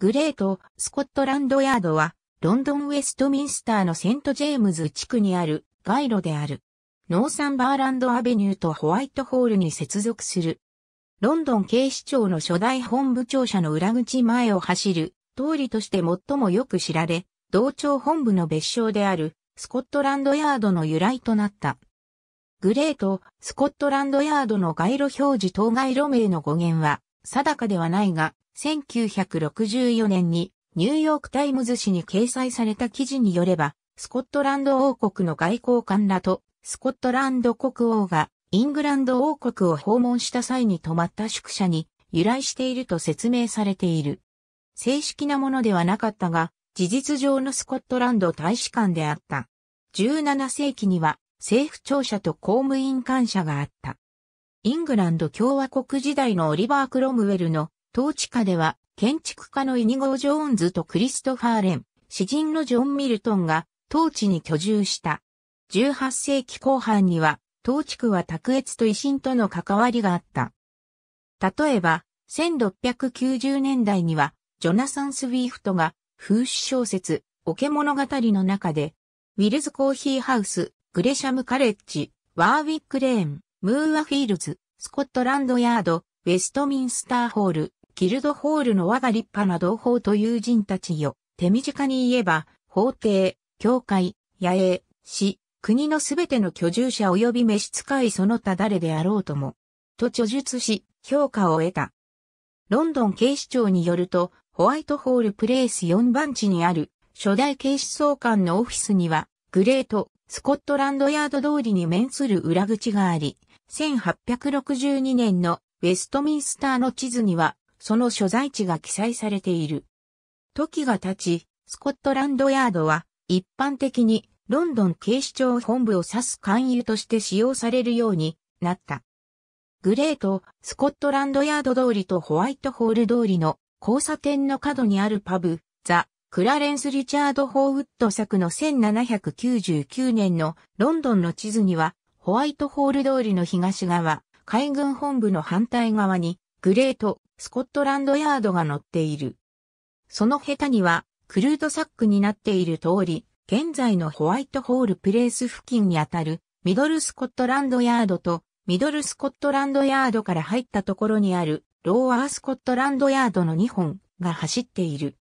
グレート、スコットランドヤードは、ロンドンウェストミンスターのセントジェームズ地区にある街路である。ノーサンバーランドアベニューとホワイトホールに接続する。ロンドン警視庁の初代本部庁舎の裏口前を走る通りとして最もよく知られ、同庁本部の別称であるスコットランドヤードの由来となった。グレート、スコットランドヤードの街路表示当該路名の語源は、定かではないが、1964年にニューヨークタイムズ紙に掲載された記事によれば、スコットランド王国の外交官らとスコットランド国王がイングランド王国を訪問した際に泊まった宿舎に由来していると説明されている。正式なものではなかったが、事実上のスコットランド大使館であった。17世紀には政府庁舎と公務員官舎があった。イングランド共和国時代のオリバー・クロムウェルの統治下では、建築家のイニゴー・ジョーンズとクリストファー・レン、詩人のジョン・ミルトンが統治に居住した。18世紀後半には、統治区は卓越と維新との関わりがあった。例えば、1690年代には、ジョナサン・スウィーフトが、風刺小説、ケ物語の中で、ウィルズ・コーヒーハウス、グレシャム・カレッジ、ワーウィック・レーン、ムーアフィールズ、スコットランドヤード、ウェストミンスターホール、ギルドホールの我が立派な同胞と友人たちよ、手短に言えば、法廷、教会、野営、市、国のすべての居住者及び召使いその他誰であろうとも、と著述し、評価を得た。ロンドン警視庁によると、ホワイトホールプレイス4番地にある、初代警視総監のオフィスには、グレート、スコットランドヤード通りに面する裏口があり、1862年のウェストミンスターの地図には、その所在地が記載されている。時が経ち、スコットランドヤードは、一般的にロンドン警視庁本部を指す勧誘として使用されるようになった。グレート、スコットランドヤード通りとホワイトホール通りの交差点の角にあるパブ、ザ・クラレンス・リチャード・ホーウッド作の1799年のロンドンの地図にはホワイトホール通りの東側、海軍本部の反対側に、グレート、スコットランドヤードが乗っている。その下手には、クルートサックになっている通り、現在のホワイトホールプレイス付近にあたる、ミドルスコットランドヤードと、ミドルスコットランドヤードから入ったところにある、ローアースコットランドヤードの2本が走っている。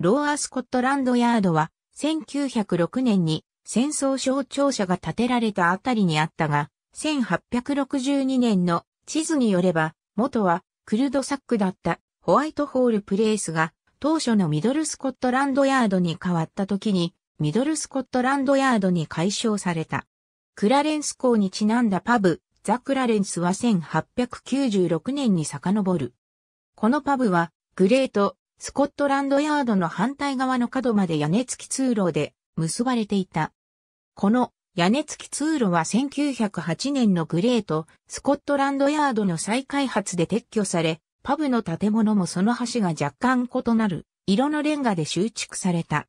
ローアースコットランドヤードは、1906年に戦争象徴者が建てられたあたりにあったが、1862年の地図によれば、元はクルドサックだったホワイトホールプレイスが当初のミドルスコットランドヤードに変わった時にミドルスコットランドヤードに改称された。クラレンス港にちなんだパブ、ザ・クラレンスは1896年に遡る。このパブはグレート、スコットランドヤードの反対側の角まで屋根付き通路で結ばれていた。この屋根付き通路は1908年のグレート、スコットランドヤードの再開発で撤去され、パブの建物もその橋が若干異なる、色のレンガで修築された。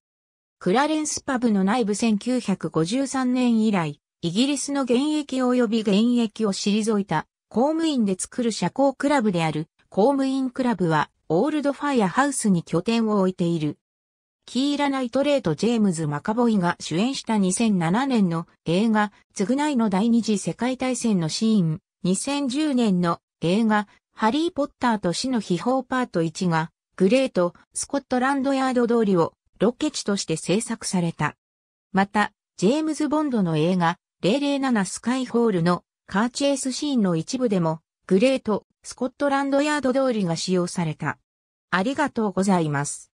クラレンスパブの内部1953年以来、イギリスの現役及び現役を退いた公務員で作る社交クラブである公務員クラブはオールドファイアハウスに拠点を置いている。キーラ・ナイトレーとジェームズ・マカボイが主演した2007年の映画、償いの第二次世界大戦のシーン、2010年の映画、ハリー・ポッターと死の秘宝パート1が、グレート・スコットランドヤード通りをロケ地として制作された。また、ジェームズ・ボンドの映画、007スカイホールのカーチェイスシーンの一部でも、グレート・スコットランドヤード通りが使用された。ありがとうございます。